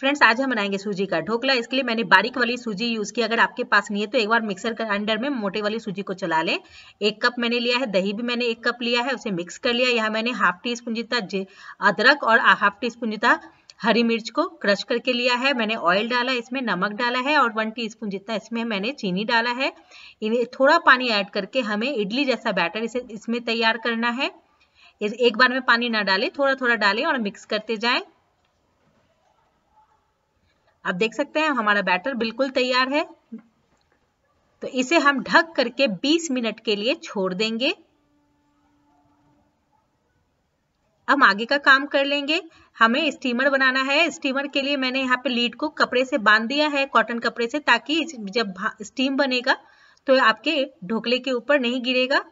friends आज हम बनाएंगे सूजी का ढोकला इसके लिए मैंने बारीक वाली सूजी यूज़ की अगर आपके पास नहीं है तो एक बार मिक्सर ग्राइंडर में मोटे वाली सूजी को चला लें एक कप मैंने लिया है दही भी मैंने एक कप लिया है उसे मिक्स कर लिया यहाँ मैंने हाफ टी स्पून जितना अदरक और हाफ टी स्पून जितना हरी मिर्च को क्रश करके लिया है मैंने ऑयल डाला इसमें नमक डाला है और वन टीस्पून जितना इसमें मैंने चीनी डाला है थोड़ा पानी ऐड करके हमें इडली जैसा बैटर इसे इसमें तैयार करना है एक बार में पानी ना डालें थोड़ा थोड़ा डालें और मिक्स करते जाएं अब देख सकते हैं हमारा बैटर बिल्कुल तैयार है तो इसे हम ढक करके 20 मिनट के लिए छोड़ देंगे हम आगे का काम कर लेंगे हमें स्टीमर बनाना है स्टीमर के लिए मैंने यहाँ पे लीड को कपड़े से बांध दिया है कॉटन कपड़े से ताकि जब स्टीम बनेगा तो आपके ढोकले के ऊपर नहीं गिरेगा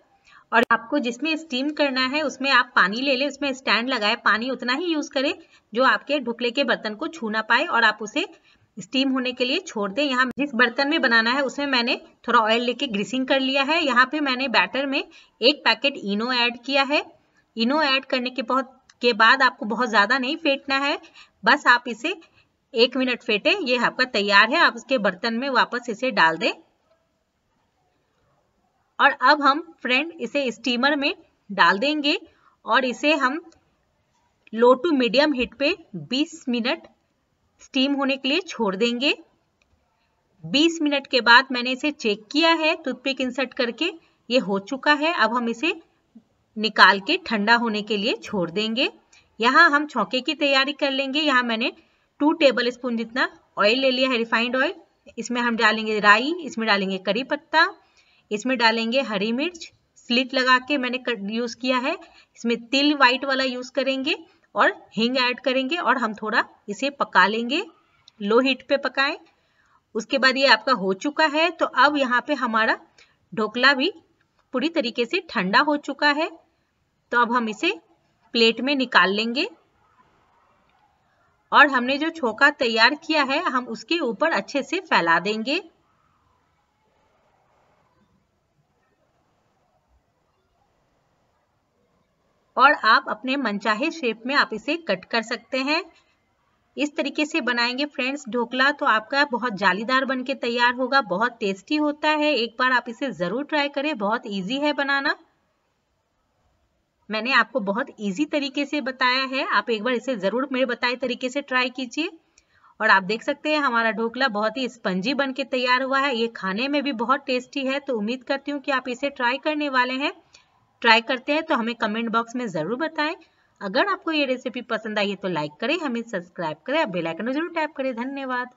और आपको जिसमें स्टीम करना है उसमें आप पानी ले लें उसमें स्टैंड लगाए पानी उतना ही यूज़ करें जो आपके ढुकले के बर्तन को छू ना पाए और आप उसे स्टीम होने के लिए छोड़ दें यहाँ जिस बर्तन में बनाना है उसमें मैंने थोड़ा ऑयल लेके ग्रीसिंग कर लिया है यहाँ पे मैंने बैटर में एक पैकेट इनो ऐड किया है इनो ऐड करने के बहुत के बाद आपको बहुत ज़्यादा नहीं फेंटना है बस आप इसे एक मिनट फेंटे ये आपका तैयार है आप उसके बर्तन में वापस इसे डाल दें और अब हम फ्रेंड इसे स्टीमर में डाल देंगे और इसे हम लो टू मीडियम हीट पे 20 मिनट स्टीम होने के लिए छोड़ देंगे 20 मिनट के बाद मैंने इसे चेक किया है टूथपिक इंसर्ट करके ये हो चुका है अब हम इसे निकाल के ठंडा होने के लिए छोड़ देंगे यहाँ हम छौके की तैयारी कर लेंगे यहाँ मैंने टू टेबल स्पून जितना ऑयल ले लिया है रिफाइंड ऑयल इसमें हम डालेंगे राई इसमें डालेंगे करी पत्ता इसमें डालेंगे हरी मिर्च स्लिट लगा के मैंने यूज किया है इसमें तिल वाइट वाला यूज करेंगे और हींग ऐड करेंगे और हम थोड़ा इसे पका लेंगे लो हीट पे पकाएं उसके बाद ये आपका हो चुका है तो अब यहाँ पे हमारा ढोकला भी पूरी तरीके से ठंडा हो चुका है तो अब हम इसे प्लेट में निकाल लेंगे और हमने जो छोका तैयार किया है हम उसके ऊपर अच्छे से फैला देंगे और आप अपने मनचाहे शेप में आप इसे कट कर सकते हैं इस तरीके से बनाएंगे फ्रेंड्स ढोकला तो आपका बहुत जालीदार बन के तैयार होगा बहुत टेस्टी होता है एक बार आप इसे ज़रूर ट्राई करें बहुत इजी है बनाना मैंने आपको बहुत इजी तरीके से बताया है आप एक बार इसे ज़रूर मेरे बताए तरीके से ट्राई कीजिए और आप देख सकते हैं हमारा ढोकला बहुत ही स्पंजी बन के तैयार हुआ है ये खाने में भी बहुत टेस्टी है तो उम्मीद करती हूँ कि आप इसे ट्राई करने वाले हैं ट्राई करते हैं तो हमें कमेंट बॉक्स में ज़रूर बताएं अगर आपको ये रेसिपी पसंद आई है तो लाइक करें हमें सब्सक्राइब करें और बेल आइकन जरूर टैप करें धन्यवाद